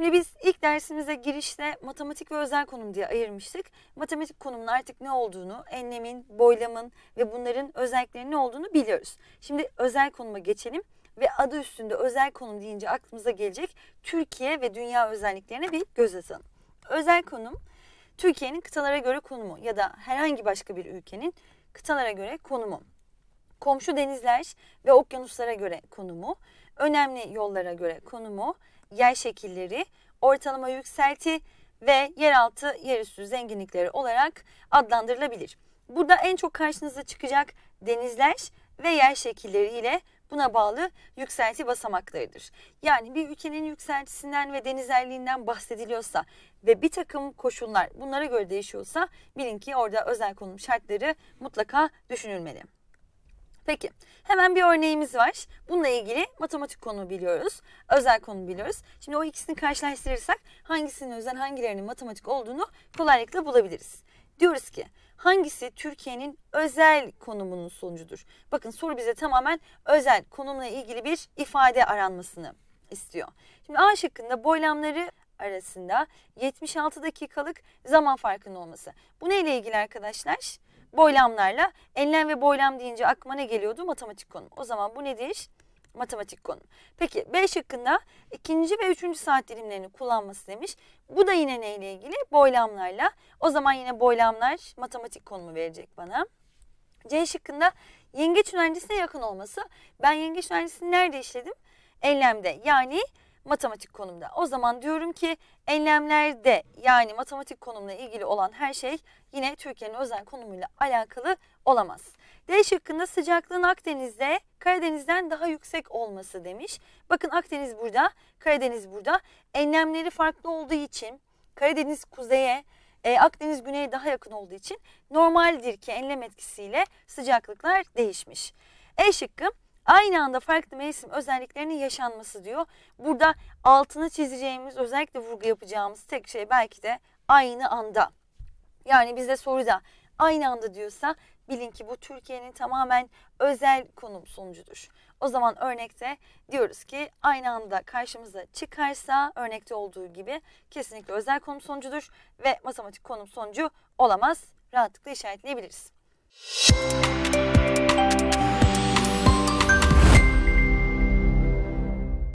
Şimdi biz ilk dersimize girişte matematik ve özel konum diye ayırmıştık. Matematik konumunun artık ne olduğunu, enlemin, boylamın ve bunların özelliklerinin ne olduğunu biliyoruz. Şimdi özel konuma geçelim ve adı üstünde özel konum deyince aklımıza gelecek Türkiye ve dünya özelliklerine bir göz atalım. Özel konum Türkiye'nin kıtalara göre konumu ya da herhangi başka bir ülkenin kıtalara göre konumu. Komşu denizler ve okyanuslara göre konumu, önemli yollara göre konumu, yay şekilleri, ortalama yükselti ve yeraltı yerüstü zenginlikleri olarak adlandırılabilir. Burada en çok karşınıza çıkacak denizler ve yer şekilleri ile buna bağlı yükselti basamaklarıdır. Yani bir ülkenin yükseltisinden ve denizerliğinden bahsediliyorsa ve bir takım koşullar bunlara göre değişiyorsa bilin ki orada özel konum şartları mutlaka düşünülmeli. Peki hemen bir örneğimiz var. Bununla ilgili matematik konu biliyoruz. Özel konu biliyoruz. Şimdi o ikisini karşılaştırırsak hangisinin özel hangilerinin matematik olduğunu kolaylıkla bulabiliriz. Diyoruz ki hangisi Türkiye'nin özel konumunun sonucudur? Bakın soru bize tamamen özel konumla ilgili bir ifade aranmasını istiyor. Şimdi A şıkkında boylamları arasında 76 dakikalık zaman farkının olması. Bu neyle ilgili arkadaşlar? Boylamlarla enlem ve boylam deyince aklıma ne geliyordu? Matematik konu. O zaman bu nedir? Matematik konu. Peki B şıkkında ikinci ve üçüncü saat dilimlerini kullanması demiş. Bu da yine neyle ilgili? Boylamlarla. O zaman yine boylamlar matematik konumu verecek bana. C şıkkında yengeç öğrencisine yakın olması. Ben yengeç öğrencisini nerede işledim? Enlemde. Yani matematik konumda. O zaman diyorum ki enlemlerde yani matematik konumla ilgili olan her şey yine Türkiye'nin özel konumuyla alakalı olamaz. D şıkkında sıcaklığın Akdeniz'de Karadeniz'den daha yüksek olması demiş. Bakın Akdeniz burada, Karadeniz burada. Enlemleri farklı olduğu için Karadeniz kuzeye, e, Akdeniz güneye daha yakın olduğu için normaldir ki enlem etkisiyle sıcaklıklar değişmiş. E şıkkı Aynı anda farklı mevsim özelliklerinin yaşanması diyor. Burada altını çizeceğimiz özellikle vurgu yapacağımız tek şey belki de aynı anda. Yani bizde soruda aynı anda diyorsa bilin ki bu Türkiye'nin tamamen özel konum sonucudur. O zaman örnekte diyoruz ki aynı anda karşımıza çıkarsa örnekte olduğu gibi kesinlikle özel konum sonucudur ve matematik konum sonucu olamaz. Rahatlıkla işaretleyebiliriz. Müzik